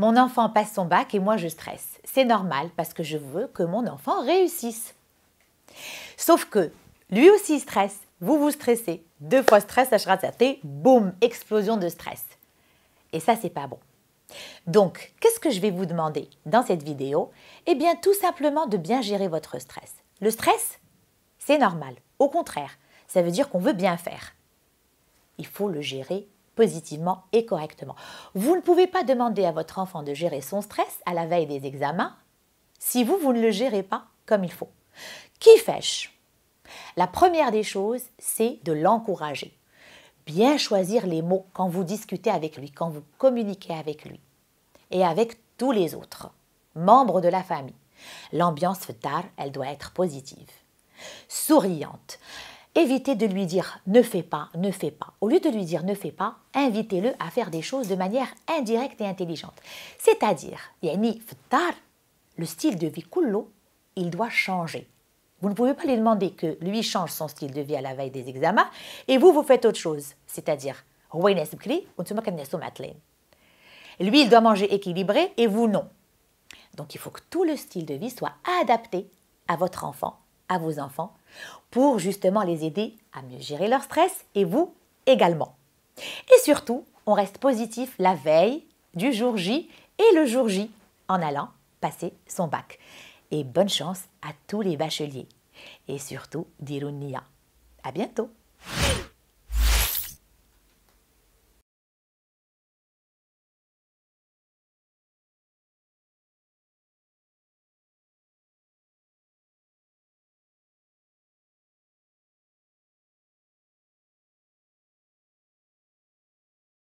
Mon enfant passe son bac et moi je stresse. C'est normal parce que je veux que mon enfant réussisse. Sauf que lui aussi stresse, vous vous stressez. Deux fois stress, HRATZAT, boum, explosion de stress. Et ça, c'est pas bon. Donc, qu'est-ce que je vais vous demander dans cette vidéo Eh bien, tout simplement de bien gérer votre stress. Le stress, c'est normal. Au contraire, ça veut dire qu'on veut bien faire. Il faut le gérer positivement et correctement. Vous ne pouvez pas demander à votre enfant de gérer son stress à la veille des examens si vous, vous ne le gérez pas comme il faut. Qui fêche La première des choses, c'est de l'encourager. Bien choisir les mots quand vous discutez avec lui, quand vous communiquez avec lui et avec tous les autres membres de la famille. L'ambiance tard, elle doit être positive. Souriante évitez de lui dire ne fais pas, ne fais pas. Au lieu de lui dire ne fais pas, invitez-le à faire des choses de manière indirecte et intelligente. C'est-à-dire, yani ftar, le style de vie kullo, il doit changer. Vous ne pouvez pas lui demander que lui change son style de vie à la veille des examens et vous, vous faites autre chose. C'est-à-dire, lui, il doit manger équilibré et vous, non. Donc, il faut que tout le style de vie soit adapté à votre enfant à vos enfants pour justement les aider à mieux gérer leur stress et vous également. Et surtout, on reste positif la veille du jour J et le jour J en allant passer son bac. Et bonne chance à tous les bacheliers. Et surtout, d'Irunia. À bientôt